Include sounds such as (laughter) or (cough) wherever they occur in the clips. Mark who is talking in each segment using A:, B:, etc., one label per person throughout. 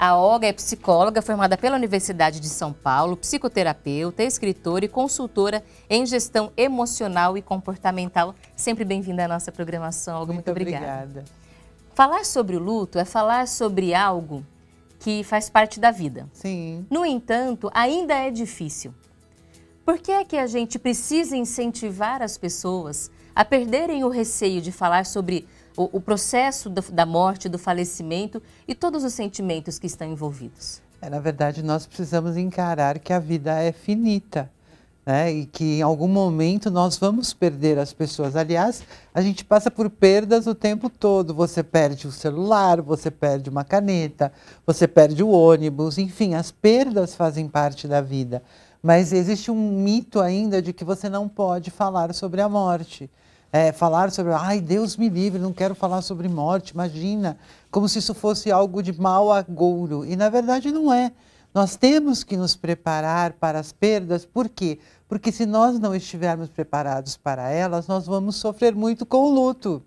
A: A Olga é psicóloga formada pela Universidade de São Paulo, psicoterapeuta, escritora e consultora em gestão emocional e comportamental. Sempre bem-vinda à nossa programação, Olga. Muito, muito obrigada. obrigada. Falar sobre o luto é falar sobre algo que faz parte da vida. Sim. No entanto, ainda é difícil. Por que é que a gente precisa incentivar as pessoas a perderem o receio de falar sobre o, o processo do, da morte, do falecimento e todos os sentimentos que estão envolvidos.
B: É, na verdade, nós precisamos encarar que a vida é finita. Né? E que em algum momento nós vamos perder as pessoas. Aliás, a gente passa por perdas o tempo todo. Você perde o celular, você perde uma caneta, você perde o ônibus, enfim, as perdas fazem parte da vida. Mas existe um mito ainda de que você não pode falar sobre a morte é, falar sobre, ai, Deus me livre, não quero falar sobre morte, imagina, como se isso fosse algo de mau agouro. E na verdade não é. Nós temos que nos preparar para as perdas, por quê? Porque se nós não estivermos preparados para elas, nós vamos sofrer muito com o luto.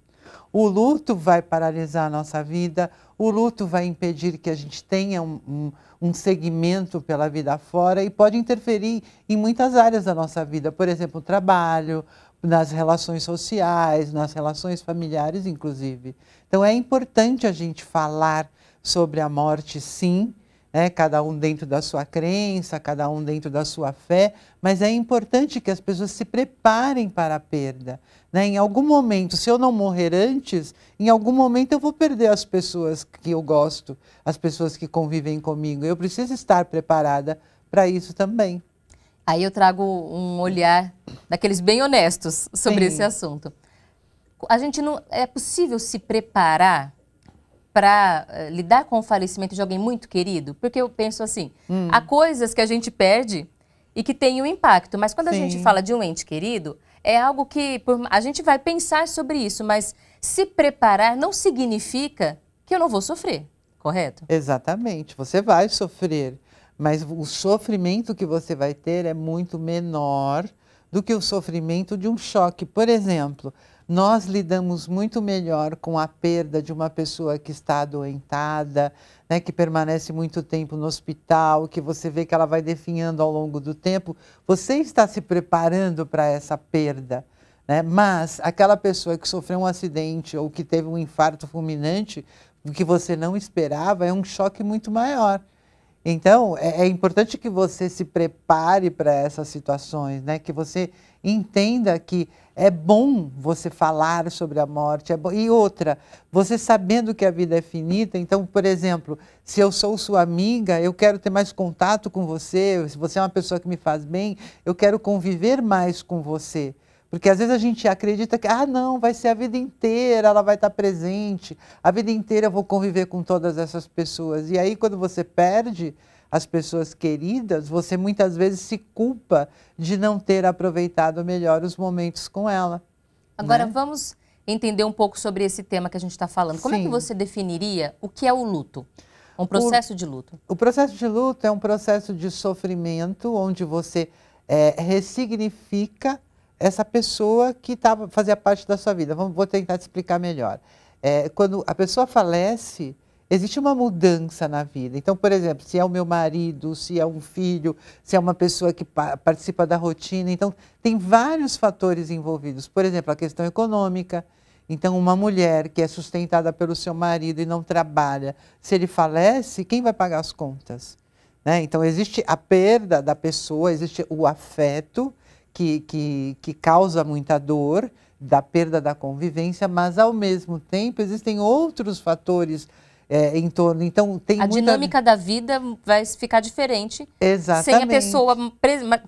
B: O luto vai paralisar a nossa vida, o luto vai impedir que a gente tenha um, um, um segmento pela vida fora e pode interferir em muitas áreas da nossa vida, por exemplo, o trabalho, nas relações sociais, nas relações familiares, inclusive. Então é importante a gente falar sobre a morte, sim, né? cada um dentro da sua crença, cada um dentro da sua fé, mas é importante que as pessoas se preparem para a perda. Né? Em algum momento, se eu não morrer antes, em algum momento eu vou perder as pessoas que eu gosto, as pessoas que convivem comigo. Eu preciso estar preparada para isso também.
A: Aí eu trago um olhar daqueles bem honestos sobre Sim. esse assunto. A gente não é possível se preparar para uh, eh, lidar com o falecimento de alguém muito querido? Porque eu penso assim, hum. há coisas que a gente perde e que tem um impacto, mas quando Sim. a gente fala de um ente querido, é algo que por, a gente vai pensar sobre isso, mas se preparar não significa que eu não vou sofrer,
B: correto? Exatamente, você vai sofrer, mas o sofrimento que você vai ter é muito menor do que o sofrimento de um choque. Por exemplo, nós lidamos muito melhor com a perda de uma pessoa que está adoentada, né, que permanece muito tempo no hospital, que você vê que ela vai definhando ao longo do tempo. Você está se preparando para essa perda. Né? Mas aquela pessoa que sofreu um acidente ou que teve um infarto fulminante, que você não esperava, é um choque muito maior. Então, é, é importante que você se prepare para essas situações, né? que você entenda que é bom você falar sobre a morte. É E outra, você sabendo que a vida é finita, então, por exemplo, se eu sou sua amiga, eu quero ter mais contato com você, se você é uma pessoa que me faz bem, eu quero conviver mais com você. Porque às vezes a gente acredita que, ah, não, vai ser a vida inteira, ela vai estar presente, a vida inteira eu vou conviver com todas essas pessoas. E aí, quando você perde as pessoas queridas, você muitas vezes se culpa de não ter aproveitado melhor os momentos com ela. Agora, né?
A: vamos entender um pouco sobre esse tema que a gente está falando. Como Sim. é que você definiria
B: o que é o luto? Um processo o, de luto? O processo de luto é um processo de sofrimento onde você é, ressignifica essa pessoa que tava, fazia parte da sua vida. Vamos, vou tentar te explicar melhor. É, quando a pessoa falece, existe uma mudança na vida. Então, por exemplo, se é o meu marido, se é um filho, se é uma pessoa que pa participa da rotina. Então, tem vários fatores envolvidos. Por exemplo, a questão econômica. Então, uma mulher que é sustentada pelo seu marido e não trabalha, se ele falece, quem vai pagar as contas? Né? Então, existe a perda da pessoa, existe o afeto que, que, que causa muita dor da perda da convivência, mas ao mesmo tempo existem outros fatores é, em torno. Então tem a muita... dinâmica
A: da vida vai ficar diferente
B: Exatamente. sem a pessoa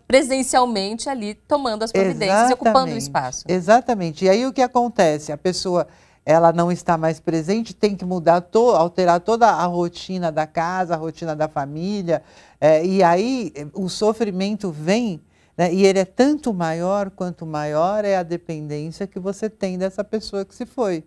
A: presencialmente ali tomando as providências, Exatamente. ocupando o espaço.
B: Exatamente. E aí o que acontece? A pessoa ela não está mais presente, tem que mudar, to, alterar toda a rotina da casa, a rotina da família, é, e aí o sofrimento vem né? E ele é tanto maior quanto maior é a dependência que você tem dessa pessoa que se foi.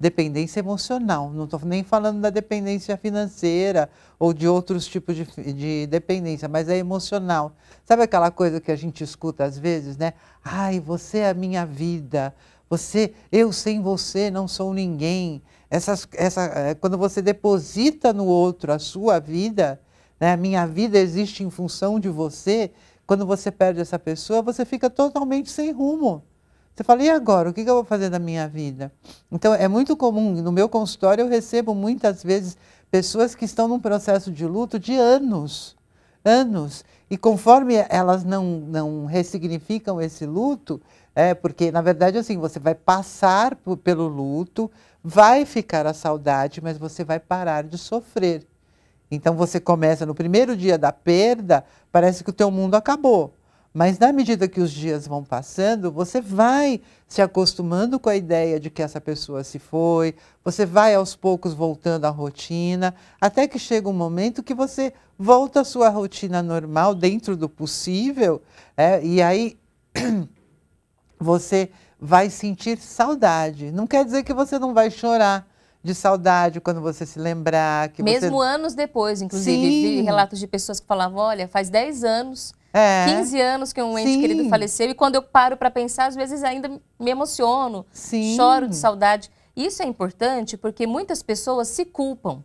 B: Dependência emocional, não estou nem falando da dependência financeira ou de outros tipos de, de, dependência, mas é emocional. Sabe aquela coisa que a gente escuta às vezes, né? Ai, você é a minha vida, você, eu sem você não sou ninguém. Essas, essa, eh, quando você deposita no outro a sua vida, né? minha vida existe em função de você, quando você perde essa pessoa, você fica totalmente sem rumo. Você fala, e agora? O que eu vou fazer da minha vida? Então, é muito comum, no meu consultório, eu recebo muitas vezes pessoas que estão num processo de luto de anos. Anos. E conforme elas não, não ressignificam esse luto, é, porque, na verdade, assim, você vai passar pelo luto, vai ficar a saudade, mas você vai parar de sofrer. Então você começa no primeiro dia da perda, parece que o teu mundo acabou. Mas na medida que os dias vão passando, você vai se acostumando com a ideia de que essa pessoa se foi, você vai aos poucos voltando à rotina, até que chega um momento que você volta à sua rotina normal, dentro do possível, é, e aí (clears throat) você vai sentir saudade. Não quer dizer que você não vai chorar, de saudade quando você se lembrar. Que Mesmo você...
A: anos depois, inclusive, Sim. vi relatos de pessoas que falavam, olha, faz 10 anos,
B: é. 15
A: anos que um ente Sim. querido faleceu e quando eu paro para pensar, às vezes ainda me emociono, Sim. choro de saudade. Isso é importante porque muitas pessoas se culpam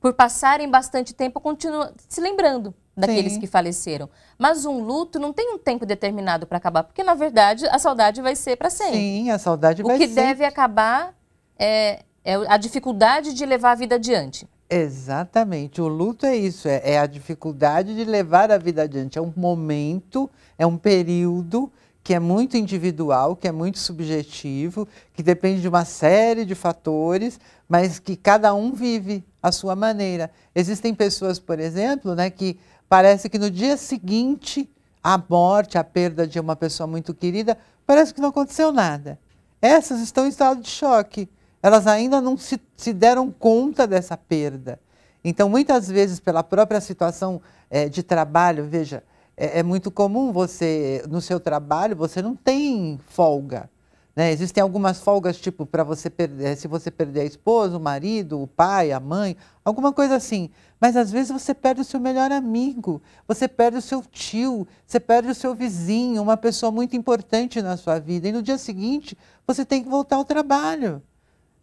A: por passarem bastante tempo continuando se lembrando daqueles Sim. que faleceram. Mas um luto não tem um tempo determinado para acabar, porque na verdade a saudade vai ser para sempre. Sim,
B: a saudade vai ser. O que deve
A: acabar é, é a dificuldade de levar a vida adiante.
B: Exatamente. O luto é isso, é, é, a dificuldade de levar a vida adiante. É um momento, é um período que é muito individual, que é muito subjetivo, que depende de uma série de fatores, mas que cada um vive à sua maneira. Existem pessoas, por exemplo, né, que parece que no dia seguinte à morte, à perda de uma pessoa muito querida, parece que não aconteceu nada. Essas estão em estado de choque elas ainda não se, se deram conta dessa perda. Então, muitas vezes, pela própria situação é, de trabalho, veja, é, é, muito comum você, no seu trabalho, você não tem folga. Né? Existem algumas folgas, tipo, para você perder, se você perder a esposa, o marido, o pai, a mãe, alguma coisa assim. Mas às vezes você perde o seu melhor amigo, você perde o seu tio, você perde o seu vizinho, uma pessoa muito importante na sua vida. E no dia seguinte, você tem que voltar ao trabalho.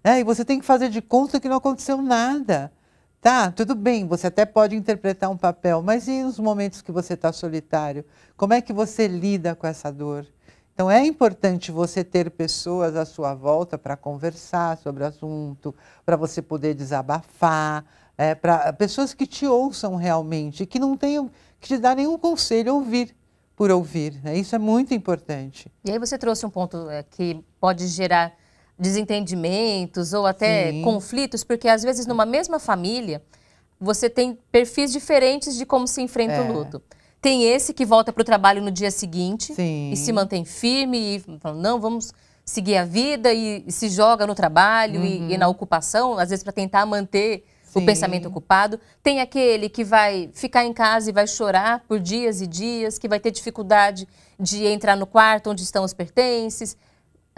B: É, e você tem que fazer de conta que não aconteceu nada. Tá, tudo bem, você até pode interpretar um papel, mas e nos momentos que você está solitário? Como é que você lida com essa dor? Então é importante você ter pessoas à sua volta para conversar sobre o assunto, para você poder desabafar, é, para pessoas que te ouçam realmente, que não tenham que te dar nenhum conselho ouvir por ouvir. Né? Isso é muito importante.
A: E aí você trouxe um ponto é, que pode gerar desentendimentos ou até Sim. conflitos, porque às vezes numa mesma família você tem perfis diferentes de como se enfrenta é. o luto. Tem esse que volta para o trabalho no dia seguinte Sim. e se mantém firme e fala, não, vamos seguir a vida e, e se joga no trabalho uhum. e, e, na uhum. ocupação, às vezes para tentar manter Sim. o pensamento ocupado. Tem aquele que vai ficar em casa e vai chorar por dias e dias, que vai ter dificuldade de entrar no quarto onde estão os pertences,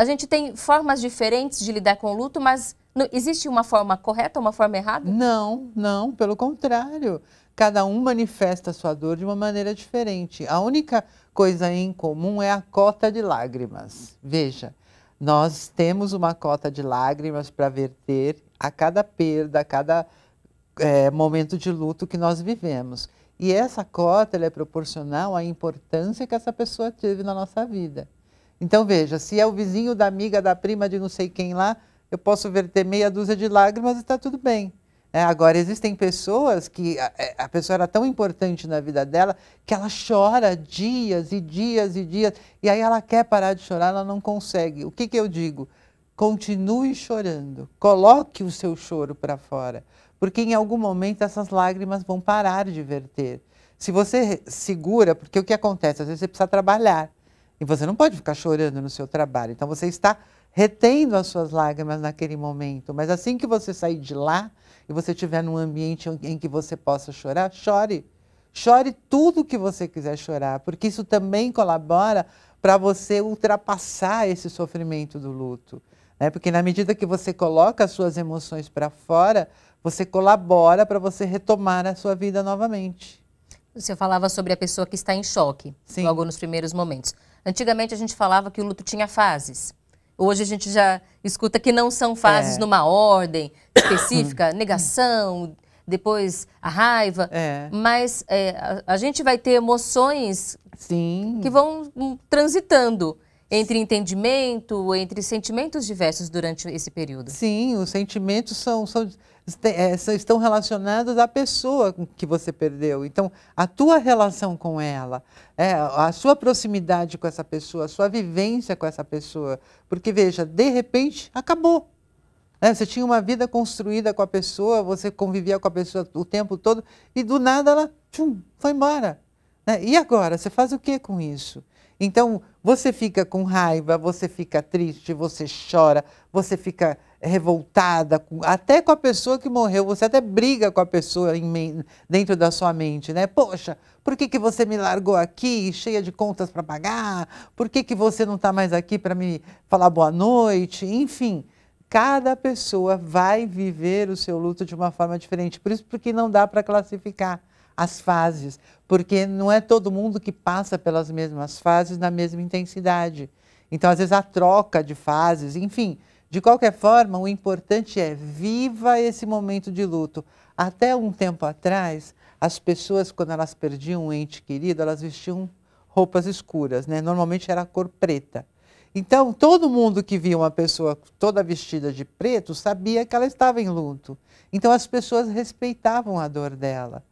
A: a gente tem formas diferentes de lidar com o luto, mas não, existe uma forma correta, uma forma errada?
B: Não, não, pelo contrário. Cada um manifesta a sua dor de uma maneira diferente. A única coisa em comum é a cota de lágrimas. Veja, nós temos uma cota de lágrimas para verter a cada perda, a cada é, momento de luto que nós vivemos. E essa cota é proporcional à importância que essa pessoa teve na nossa vida. Então veja, se é o vizinho da amiga, da prima, de não sei quem lá, eu posso verter meia dúzia de lágrimas e está tudo bem. É, agora, existem pessoas que a, é, a, pessoa era tão importante na vida dela que ela chora dias e dias e dias, e aí ela quer parar de chorar, ela não consegue. O que, que eu digo? Continue chorando, coloque o seu choro para fora, porque em algum momento essas lágrimas vão parar de verter. Se você segura, porque o que acontece? Às vezes você precisa trabalhar. E você não pode ficar chorando no seu trabalho. Então você está retendo as suas lágrimas naquele momento. Mas assim que você sair de lá e você estiver num ambiente em que você possa chorar, chore. Chore tudo que você quiser chorar, porque isso também colabora para você ultrapassar esse sofrimento do luto. Né? Porque na medida que você coloca as suas emoções para fora, você colabora para você retomar a sua vida novamente. Você falava sobre a
A: pessoa que está em choque Sim. logo nos
B: primeiros momentos. Antigamente a gente
A: falava que o luto tinha fases. Hoje a gente já escuta que não são fases é. numa ordem específica, (coughs) negação, depois a raiva. É. Mas é, a, a, gente vai ter emoções
B: Sim.
A: que vão hum, transitando entre entendimento, entre sentimentos diversos durante esse período.
B: Sim, os sentimentos são, são eh, estão relacionadas à pessoa que você perdeu. Então, a tua relação com ela, é, a sua proximidade com essa pessoa, a sua vivência com essa pessoa. Porque, veja, de repente, acabou. É, você tinha uma vida construída com a pessoa, você convivia com a pessoa o tempo todo, e do nada ela tchum, foi embora. É, e agora? Você faz o que com isso? Então, você fica com raiva, você fica triste, você chora, você fica é revoltada, até com a pessoa que morreu, você até briga com a pessoa em, dentro da sua mente, né? Poxa, por que, que você me largou aqui, cheia de contas para pagar? Por que, que você não está mais aqui para me falar boa noite? Enfim, cada pessoa vai viver o seu luto de uma forma diferente. Por isso, porque não dá para classificar as fases, porque não é todo mundo que passa pelas mesmas fases na mesma intensidade. Então, às vezes, a troca de fases, enfim, de qualquer forma, o importante é viva esse momento de luto. Até um tempo atrás, as pessoas, quando elas perdiam um ente querido, elas vestiam roupas escuras, né? Normalmente era a cor preta. Então, todo mundo que via uma pessoa toda vestida de preto sabia que ela estava em luto. Então, as pessoas respeitavam a dor dela.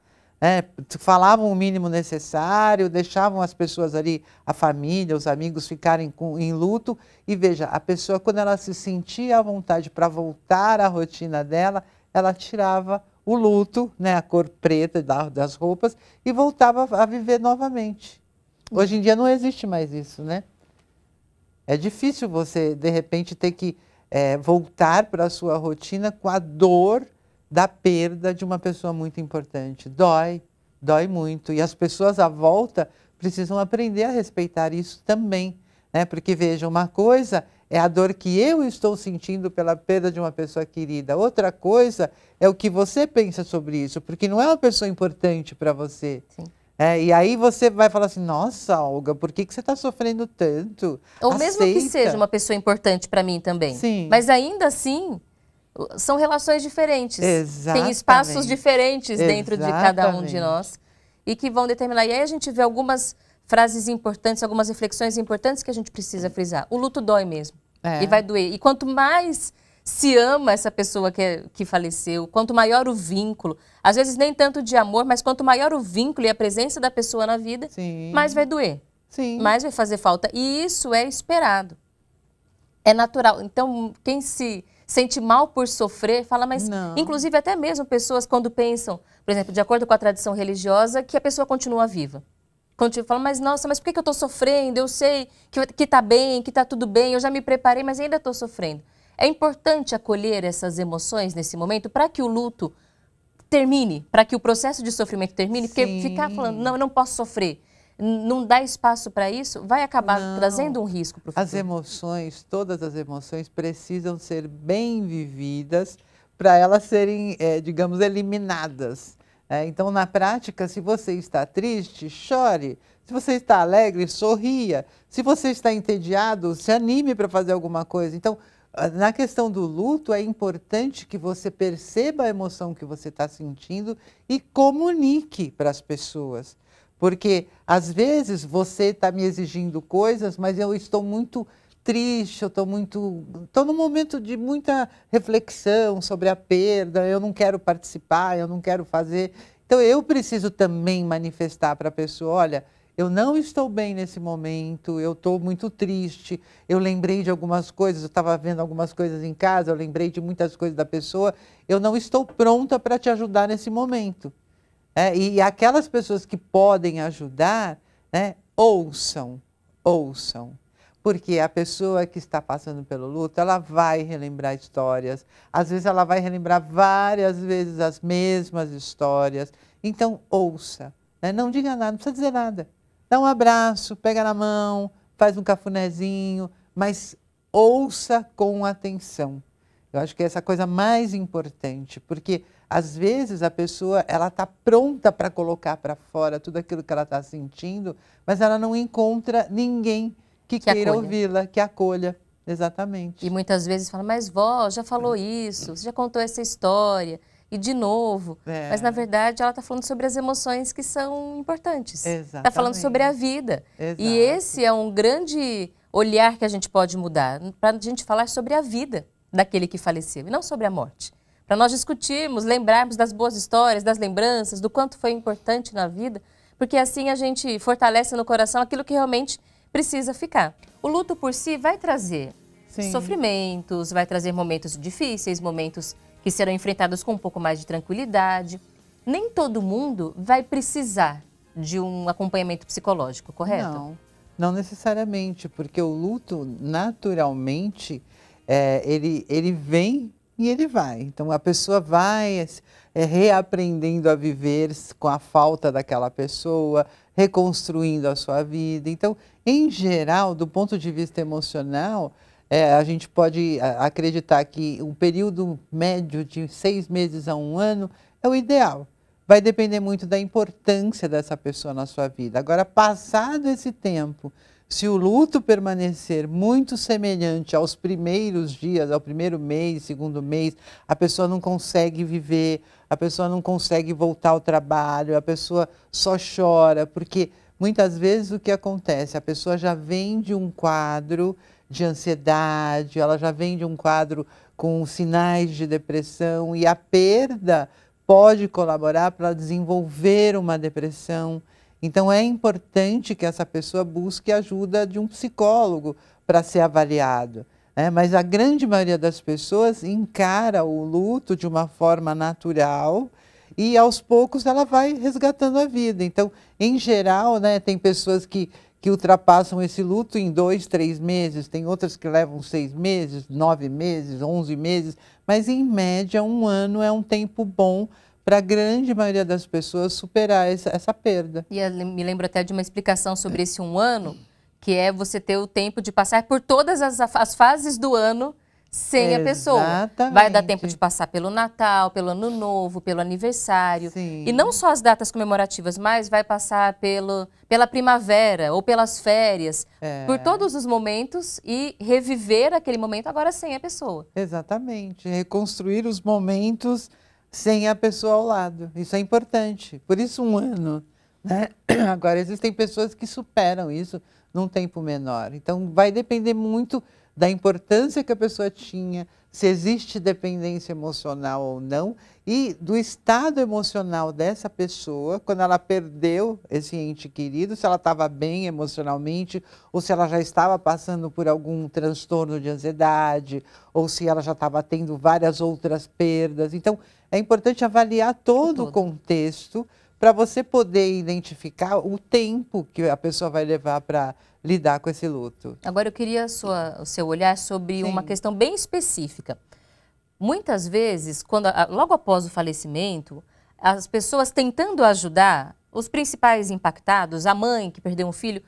B: É, falavam o mínimo necessário, deixavam as pessoas ali, a família, os amigos ficarem com, em luto. E veja, a pessoa, quando ela se sentia à vontade para voltar à rotina dela, ela tirava o luto, né, a cor preta das roupas, e voltava a viver novamente. Hoje em dia não existe mais isso, né? É difícil você, de repente, ter que é, voltar para a sua rotina com a dor da perda de uma pessoa muito importante. Dói, dói muito. E as pessoas à volta precisam aprender a respeitar isso também. Né? Porque, veja, uma coisa é a dor que eu estou sentindo pela perda de uma pessoa querida, outra coisa é o que você pensa sobre isso, porque não é uma pessoa importante para você. Sim. É, e aí você vai falar assim, nossa, Olga, por que, que você está sofrendo tanto? Ou Aceita. mesmo que seja uma
A: pessoa importante para mim também. Sim. Mas ainda assim, são relações diferentes. Exatamente. Tem espaços diferentes dentro de cada um de nós e que vão determinar. E aí a gente vê algumas frases importantes, algumas reflexões importantes que a gente precisa frisar. O luto dói mesmo. É. E vai doer. E quanto mais se ama essa pessoa que, é, que faleceu, quanto maior o vínculo, às vezes nem tanto de amor, mas quanto maior o vínculo e a presença da pessoa na vida, Sim. mais vai doer. Sim. Mais vai fazer falta. E isso é esperado. É natural. Então, quem se sente mal por sofrer, fala, mas não. inclusive até mesmo pessoas quando pensam, por exemplo, de acordo com a tradição religiosa, que a pessoa continua viva. continua tipo, fala mas nossa, mas por que, que eu estou sofrendo? Eu sei que, que tá bem, que tá tudo bem, eu já me preparei, mas ainda estou sofrendo. É importante acolher essas emoções nesse momento para que o luto termine, para que o processo de sofrimento termine, Sim. porque ficar falando, não, eu não posso sofrer, não dá espaço para isso, vai acabar não. trazendo
B: um risco para o futuro. As emoções, todas as emoções precisam ser bem vividas para elas serem, é, digamos, eliminadas. É, então, na prática, se você está triste, chore. Se você está alegre, sorria. Se você está entediado, se anime para fazer alguma coisa. Então, ah, na questão do luto, é importante que você perceba a emoção que você está sentindo e comunique para as pessoas. Porque às vezes você está me exigindo coisas, mas eu estou muito triste, eu estou muito. Estou num momento de muita reflexão sobre a perda, eu não quero participar, eu não quero fazer. Então eu preciso também manifestar para a pessoa: olha, eu não estou bem nesse momento, eu estou muito triste, eu lembrei de algumas coisas, eu estava vendo algumas coisas em casa, eu lembrei de muitas coisas da pessoa, eu não estou pronta para te ajudar nesse momento. É, e aquelas pessoas que podem ajudar, né, ouçam, ouçam. Porque a pessoa que está passando pelo luto, ela vai relembrar histórias. Às vezes ela vai relembrar várias vezes as mesmas histórias. Então, ouça. Né? Não diga nada, não precisa dizer nada. Dá um abraço, pega na mão, faz um cafunézinho, mas ouça com atenção. Eu acho que é essa coisa mais importante, porque às vezes a pessoa ela está pronta para colocar para fora tudo aquilo que ela está sentindo, mas ela não encontra ninguém que, que queira ouvi-la, que acolha. Exatamente. E muitas vezes fala, mas vó, já falou (clears throat) isso, você já contou
A: essa história, e de novo. É. Mas na verdade ela está falando sobre as emoções que são importantes. Está falando sobre a vida. Exato. E esse é um grande olhar que a gente pode mudar, para a gente falar sobre a vida daquele que faleceu, e não sobre a morte para nós discutirmos, lembrarmos das boas histórias, das lembranças, do quanto foi importante na vida, porque assim a gente fortalece no coração aquilo que realmente precisa ficar. O luto por si vai trazer Sim. sofrimentos, vai trazer momentos difíceis, momentos que serão enfrentados com um pouco mais de tranquilidade. Nem todo mundo vai precisar de um acompanhamento psicológico, correto? Não,
B: não necessariamente, porque o luto, naturalmente, é, ele, ele vem e ele vai. Então a pessoa vai é, reaprendendo a viver com a falta daquela pessoa, reconstruindo a sua vida. Então, em geral, do ponto de vista emocional, é, a gente pode é, acreditar que um período médio de seis meses a um ano é o ideal vai depender muito da importância dessa pessoa na sua vida. Agora, passado esse tempo, se o luto permanecer muito semelhante aos primeiros dias, ao primeiro mês, segundo mês, a pessoa não consegue viver, a pessoa não consegue voltar ao trabalho, a pessoa só chora, porque muitas vezes o que acontece? A pessoa já vem de um quadro de ansiedade, ela já vem de um quadro com sinais de depressão e a perda pode colaborar para desenvolver uma depressão. Então é importante que essa pessoa busque ajuda de um psicólogo para ser avaliado. Né? Mas a grande maioria das pessoas encara o luto de uma forma natural e aos poucos ela vai resgatando a vida. Então, em geral, né, tem pessoas que, que ultrapassam esse luto em dois, três meses, tem outras que levam seis meses, nove meses, onze meses, mas em média um ano é um tempo bom para a grande maioria das pessoas superar essa, essa
A: perda. E me lembro até de uma explicação sobre esse um ano, que é você ter o tempo de passar por todas as, as fases do ano sem a pessoa. Vai dar tempo de passar pelo Natal, pelo Ano Novo, pelo aniversário. Sim. E não só as datas comemorativas, mas vai passar pelo, pela
B: primavera
A: ou pelas férias, é. por todos os momentos e reviver aquele momento agora sem a pessoa.
B: Exatamente. Reconstruir os momentos sem a pessoa ao lado. Isso é importante. Por isso, um ano. Né? Agora, existem pessoas que superam isso num tempo menor. Então, vai depender muito da importância que a pessoa tinha, se existe dependência emocional ou não, e do estado emocional dessa pessoa, quando ela perdeu esse ente querido, se ela estava bem emocionalmente, ou se ela já estava passando por algum transtorno de ansiedade, ou se ela já estava tendo várias outras perdas. Então, é importante avaliar todo, todo. o contexto para você poder identificar o tempo que a pessoa vai levar para lidar com esse luto.
A: Agora eu queria sua, o seu olhar sobre Sim. uma questão bem específica. Muitas vezes, quando, logo após o falecimento, as pessoas tentando ajudar, os principais impactados, a mãe que perdeu um filho,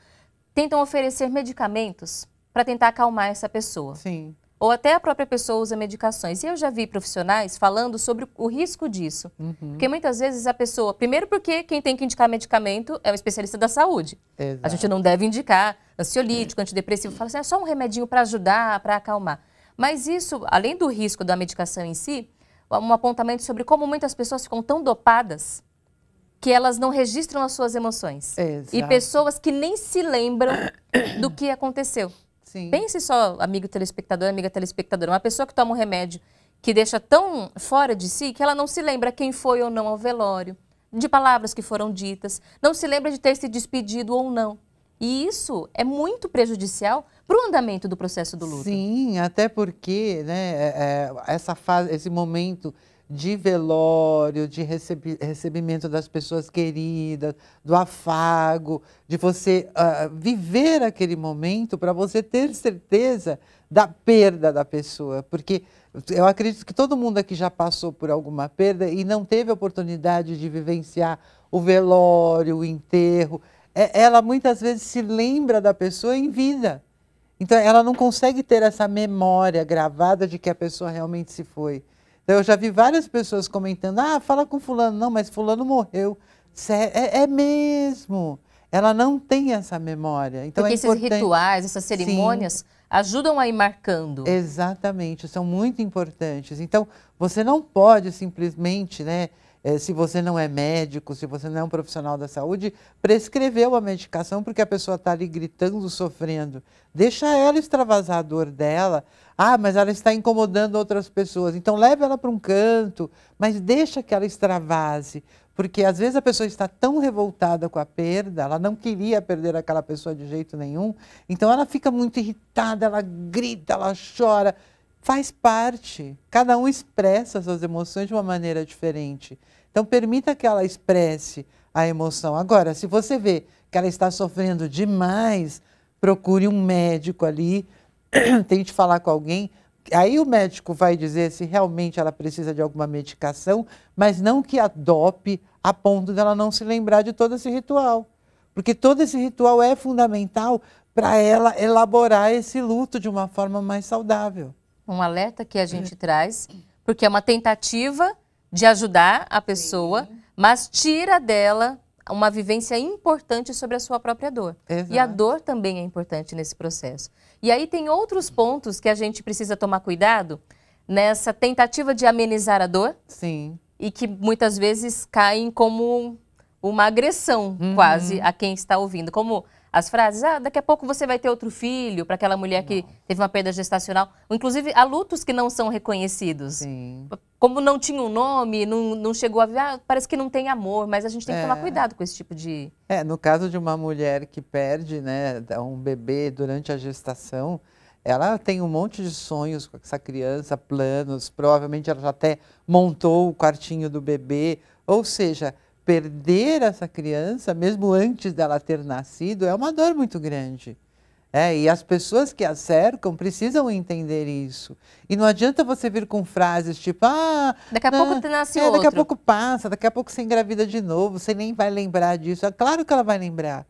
A: tentam oferecer medicamentos para tentar acalmar essa pessoa. Sim ou até a própria pessoa usa medicações. E eu já vi profissionais falando sobre o risco disso. Uhum. Porque muitas vezes a pessoa, primeiro porque quem tem que indicar medicamento é o especialista da saúde. Exato. A gente não deve indicar ansiolítico, antidepressivo, fala assim, é só um remedinho para ajudar, para acalmar. Mas isso, além do risco da medicação em si, é um apontamento sobre como muitas pessoas ficam tão dopadas que elas não registram as suas emoções. Exato. E pessoas que nem se lembram do que aconteceu. Sim. Pense só, amigo telespectador, amiga telespectadora, uma pessoa que toma um remédio que deixa tão fora de si que ela não se lembra quem foi ou não ao velório, de palavras que foram ditas, não se lembra de ter se despedido ou não. E isso é muito prejudicial para o andamento do processo do luto.
B: Sim, até porque né, é, é, essa fase, esse momento de velório, de recebi recebimento das pessoas queridas, do afago, de você uh, viver aquele momento para você ter certeza da perda da pessoa. Porque eu acredito que todo mundo aqui já passou por alguma perda e não teve oportunidade de vivenciar o velório, o enterro. É, ela muitas vezes se lembra da pessoa em vida. Então ela não consegue ter essa memória gravada de que a pessoa realmente se foi. Então, eu já vi várias pessoas comentando: ah, fala com Fulano. Não, mas Fulano morreu. É, é mesmo. Ela não tem essa memória. Então, Porque é esses rituais, essas cerimônias. Sim. Ajudam a ir marcando. Exatamente, são muito importantes. Então, você não pode simplesmente né, eh, se você não é médico, se você não é um profissional da saúde, prescreveu a medicação porque a pessoa está ali gritando, sofrendo. Deixa ela extravasar a dor dela. Ah, mas ela está incomodando outras pessoas. Então leve ela para um canto, mas deixa que ela extravase. Porque às vezes a pessoa está tão revoltada com a perda, ela não queria perder aquela pessoa de jeito nenhum, então ela fica muito irritada, ela grita, ela chora faz parte. Cada um expressa suas emoções de uma maneira diferente. Então, permita que ela expresse a emoção. Agora, se você vê que ela está sofrendo demais, procure um médico ali, (clears throat) tente falar com alguém. Aí o médico vai dizer se realmente ela precisa de alguma medicação, mas não que adope a ponto dela não se lembrar de todo esse ritual. Porque todo esse ritual é fundamental para ela elaborar esse luto de uma forma mais saudável
A: um alerta que a hum. gente traz, porque é uma tentativa de ajudar a pessoa, Sim. mas tira dela uma vivência importante sobre a sua própria dor. Exato. E a dor também é importante nesse processo. E aí tem outros pontos que a gente precisa tomar cuidado nessa tentativa de amenizar a dor. Sim. E que muitas vezes caem como uma agressão uhum. quase a quem está ouvindo, como as frases, ah, daqui a pouco você vai ter outro filho, para aquela mulher que teve uma perda gestacional. Inclusive, há lutos que não são reconhecidos. Sim. Como não tinha um nome, não, não chegou a ver, ah, parece que não tem amor, mas a gente tem que é. tomar cuidado com esse tipo de.
B: É, no caso de uma mulher que perde né, um bebê durante a gestação, ela tem um monte de sonhos com essa criança, planos, provavelmente ela já até montou o quartinho do bebê. Ou seja, perder essa criança, mesmo antes dela ter nascido, é uma dor muito grande. É, e as pessoas que a cercam precisam entender isso. E não adianta você vir com frases tipo, ah, daqui a não, pouco nasce é, outro. Daqui a pouco passa, daqui a pouco você engravida de novo, você nem vai lembrar disso. É claro que ela vai lembrar.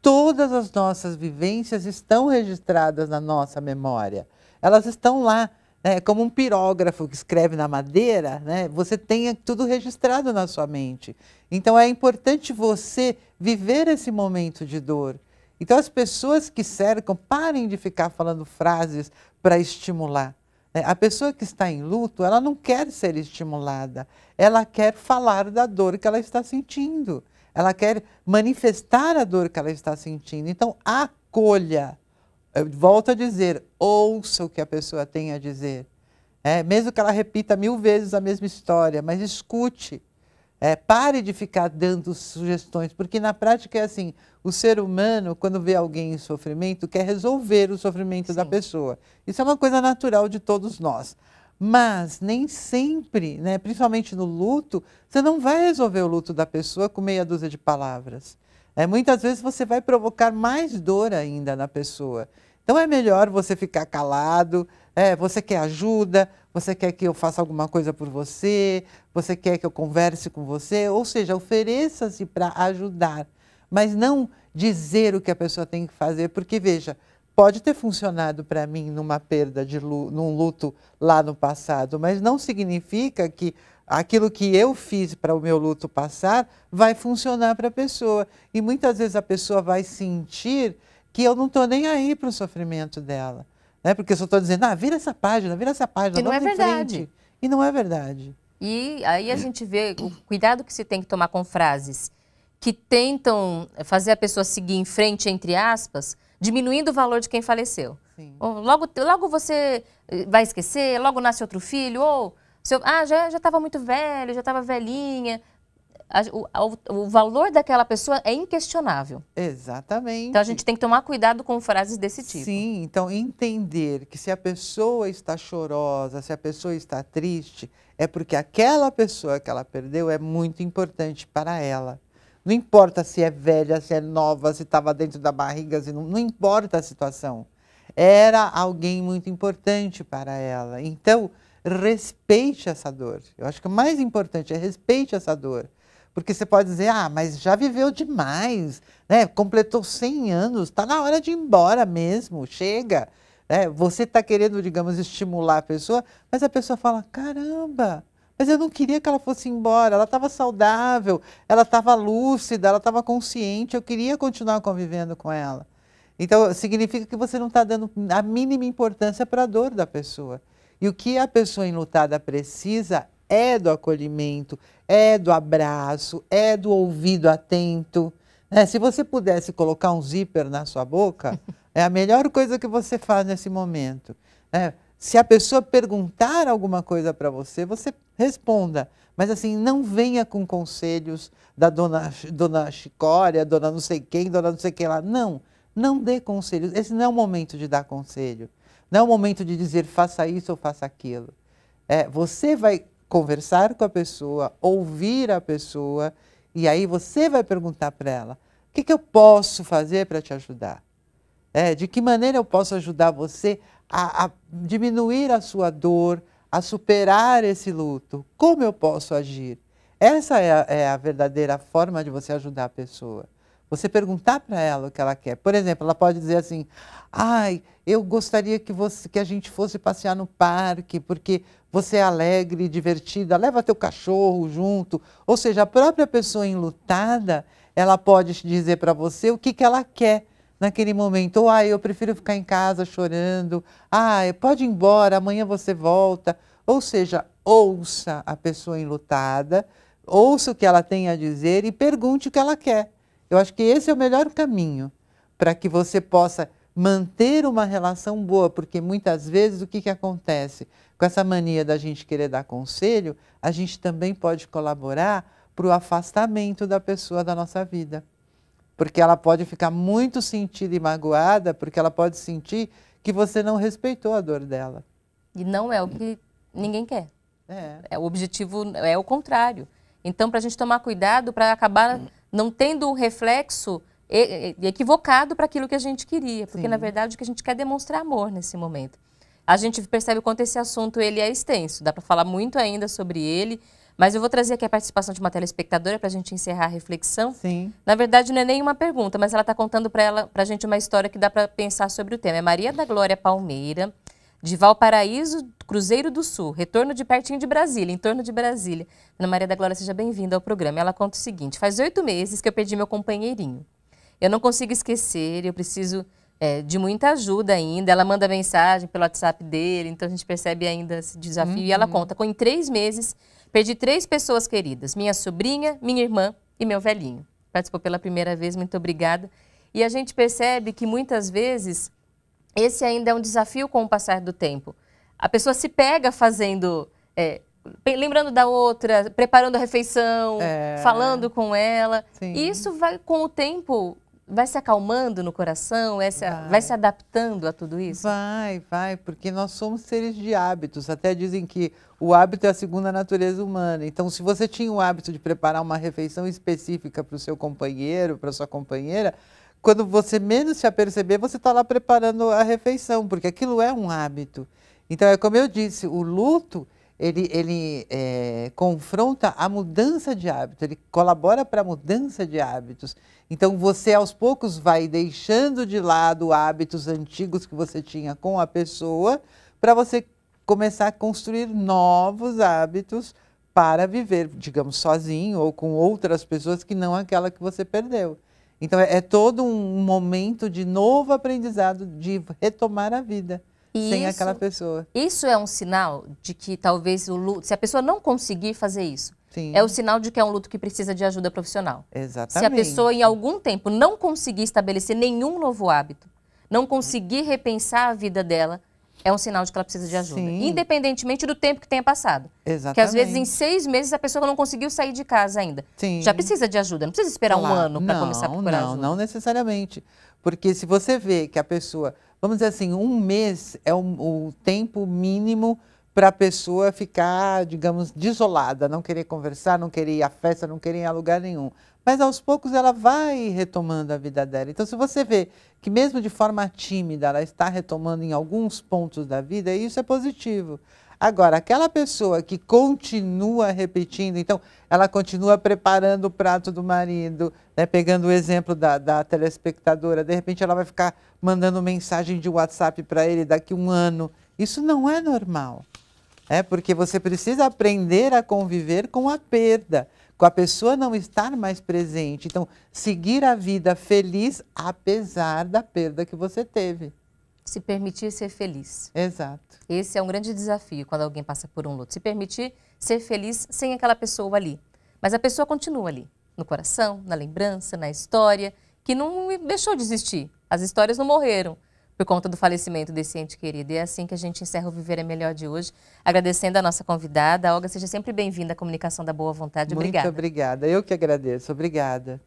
B: Todas as nossas vivências estão registradas na nossa memória. Elas estão lá né, como um pirógrafo que escreve na madeira, né, você tenha tudo registrado na sua mente. Então é importante você viver esse momento de dor. Então as pessoas que cercam, parem de ficar falando frases para estimular. Né. A pessoa que está em luto, ela não quer ser estimulada, ela quer falar da dor que ela está sentindo, ela quer manifestar a dor que ela está sentindo. Então, acolha, volto a dizer, ouça o que a pessoa tem a dizer. É, mesmo que ela repita mil vezes a mesma história, mas escute. É, pare de ficar dando sugestões, porque na prática é assim: o ser humano, quando vê alguém em sofrimento, quer resolver o sofrimento Sim. da pessoa. Isso é uma coisa natural de todos nós. Mas nem sempre, né, principalmente no luto, você não vai resolver o luto da pessoa com meia dúzia de palavras. É, muitas vezes você vai provocar mais dor ainda na pessoa. Então é melhor você ficar calado. É, você quer ajuda, você quer que eu faça alguma coisa por você, você quer que eu converse com você. Ou seja, ofereça-se para ajudar, mas não dizer o que a pessoa tem que fazer, porque veja, pode ter funcionado para mim numa perda de num luto lá no passado, mas não significa que aquilo que eu fiz para o meu luto passar vai funcionar para a pessoa. E muitas vezes a pessoa vai sentir que eu não estou nem aí para o sofrimento dela. Né? Porque eu só estou dizendo, ah, vira essa página, vira essa página. E não é verdade. E não é verdade.
A: E aí a gente vê o cuidado que se tem que tomar com frases que tentam fazer a pessoa seguir em frente, entre aspas, diminuindo o valor de quem faleceu. Sim. Ou logo, logo você eh, vai esquecer, logo nasce outro filho, ou se eu, ah, já estava muito velho, já estava velhinha. A, o, o, valor daquela pessoa é inquestionável.
B: Exatamente.
A: Então a gente tem que tomar cuidado com frases desse tipo.
B: Sim, então entender que se a pessoa está chorosa, se a pessoa está triste, é porque aquela pessoa que ela perdeu é muito importante para ela. Não importa se é velha, se é nova, se estava dentro da barriga, se não, não importa a situação. Era alguém muito importante para ela. Então, respeite essa dor. Eu acho que o mais importante é respeite essa dor. Porque você pode dizer, ah, mas já viveu demais, né? completou 100 anos, está na hora de ir embora mesmo, chega. né? você está querendo, digamos, estimular a pessoa, mas a pessoa fala: caramba, mas eu não queria que ela fosse embora, ela estava saudável, ela estava lúcida, ela estava consciente, eu queria continuar convivendo com ela. Então, significa que você não está dando a mínima importância para a dor da pessoa. E o que a pessoa enlutada precisa é do acolhimento, é do abraço, é do ouvido atento. Né? Se você pudesse colocar um zíper na sua boca, (laughs) é a melhor coisa que você faz nesse momento. Né? Se a pessoa perguntar alguma coisa para você, você responda. Mas assim, não venha com conselhos da dona, dona Chicória, dona não sei quem, dona não sei quem lá. Não, não dê conselhos. Esse não é o momento de dar conselho. Não é o momento de dizer faça isso ou faça aquilo. É, você vai conversar com a pessoa, ouvir a pessoa, e aí você vai perguntar para ela: o que, que eu posso fazer para te ajudar? É, de que maneira eu posso ajudar você a, a, diminuir a sua dor, a superar esse luto? Como eu posso agir? Essa é a, é a verdadeira forma de você ajudar a pessoa. Você perguntar para ela o que ela quer. Por exemplo, ela pode dizer assim: ai, eu gostaria que, você, que a gente fosse passear no parque, porque você é alegre, divertida, leva teu cachorro junto. Ou seja, a própria pessoa enlutada, ela pode dizer para você o que, que ela quer naquele momento. Ou, ah, eu prefiro ficar em casa chorando. Ah, pode ir embora, amanhã você volta. Ou seja, ouça a pessoa enlutada, ouça o que ela tem a dizer e pergunte o que ela quer. Eu acho que esse é o melhor caminho para que você possa manter uma relação boa, porque muitas vezes o que, que acontece? Com essa mania da gente querer dar conselho, a gente também pode colaborar para o afastamento da pessoa da nossa vida. Porque ela pode ficar muito sentida e magoada, porque ela pode sentir que você não respeitou a dor dela.
A: E não é o que ninguém quer. É.
B: é o objetivo
A: é o contrário. Então, para a gente tomar cuidado, para acabar não tendo um reflexo equivocado para aquilo que a gente queria, porque Sim. na verdade o que a gente quer é demonstrar amor nesse momento. A gente percebe o quanto esse assunto ele é extenso, dá para falar muito ainda sobre ele, mas eu vou trazer aqui a participação de uma telespectadora para a gente encerrar a reflexão. Sim. Na verdade, não é nenhuma pergunta, mas ela está contando para a gente uma história que dá para pensar sobre o tema. É Maria da Glória Palmeira, de Valparaíso, Cruzeiro do Sul, retorno de pertinho de Brasília, em torno de Brasília. Ana Maria da Glória, seja bem-vinda ao programa. Ela conta o seguinte: faz oito meses que eu perdi meu companheirinho. Eu não consigo esquecer, eu preciso é, de muita ajuda ainda. Ela manda mensagem pelo WhatsApp dele, então a gente percebe ainda esse desafio. Uhum. E ela uhum. conta: com em três meses, perdi três pessoas queridas: minha sobrinha, minha irmã e meu velhinho. Participou pela primeira vez, muito obrigada. E a gente percebe que muitas vezes esse ainda é um desafio com o passar do tempo. A pessoa se pega fazendo. É, lembrando da outra, preparando a refeição, é... falando com ela. Sim. E isso vai, com o
B: tempo, vai se acalmando no coração, vai se, vai. vai se adaptando a tudo isso? Vai, vai, porque nós somos seres de hábitos. Até dizem que o hábito é a segunda natureza humana. Então, se você tinha o hábito de preparar uma refeição específica para o seu companheiro, para sua companheira, quando você menos se aperceber, você está lá preparando a refeição, porque aquilo é um hábito. Então, é como eu disse, o luto ele, ele é, confronta a mudança de hábito, ele colabora para a mudança de hábitos. Então você aos poucos vai deixando de lado hábitos antigos que você tinha com a pessoa para você começar a construir novos hábitos para viver, digamos, sozinho ou com outras pessoas que não aquela que você perdeu. Então é, é todo um momento de novo aprendizado, de retomar a vida. E sem isso, aquela
A: pessoa. Isso é um sinal de que talvez o luto, se a pessoa não conseguir fazer isso,
B: Sim. é o sinal
A: de que é um luto que precisa de ajuda profissional.
B: Exatamente. Se a pessoa
A: em algum tempo não conseguir estabelecer nenhum novo hábito, não conseguir repensar a vida dela, é um sinal de que ela precisa de ajuda. Sim. Independentemente do tempo que tenha passado. Exatamente. Que às vezes em seis meses a pessoa não conseguiu sair de casa ainda. Sim. Já precisa de ajuda, não precisa esperar claro. um ano para começar a procurar não,
B: ajuda. Não, não necessariamente. Porque se você vê que a pessoa vamos dizer assim, um mês é o, o tempo mínimo para a pessoa ficar, digamos, desolada, não querer conversar, não querer ir à festa, não querer ir a lugar nenhum. Mas aos poucos ela vai retomando a vida dela. Então, se você vê que, mesmo de forma tímida, ela está retomando em alguns pontos da vida, isso é positivo. Agora, aquela pessoa que continua repetindo, então, ela continua preparando o prato do marido, né, pegando o exemplo da, da telespectadora, de repente ela vai ficar mandando mensagem de WhatsApp para ele daqui um ano. Isso não é normal. É porque você precisa aprender a conviver com a perda, com a pessoa não estar mais presente. Então, seguir a vida feliz apesar da perda que você teve se permitir
A: ser feliz. Exato. Esse é um grande desafio quando alguém passa por um luto. Se permitir ser feliz sem aquela pessoa ali. Mas a pessoa continua ali, no coração, na lembrança, na história, que não deixou de existir. As histórias não morreram por conta do falecimento desse ente querido. E é assim que a gente encerra o Viver é Melhor de hoje, agradecendo a nossa convidada. Olga, seja sempre bem-vinda à Comunicação da Boa Vontade. Obrigada. Muito
B: obrigada. Eu que agradeço. Obrigada.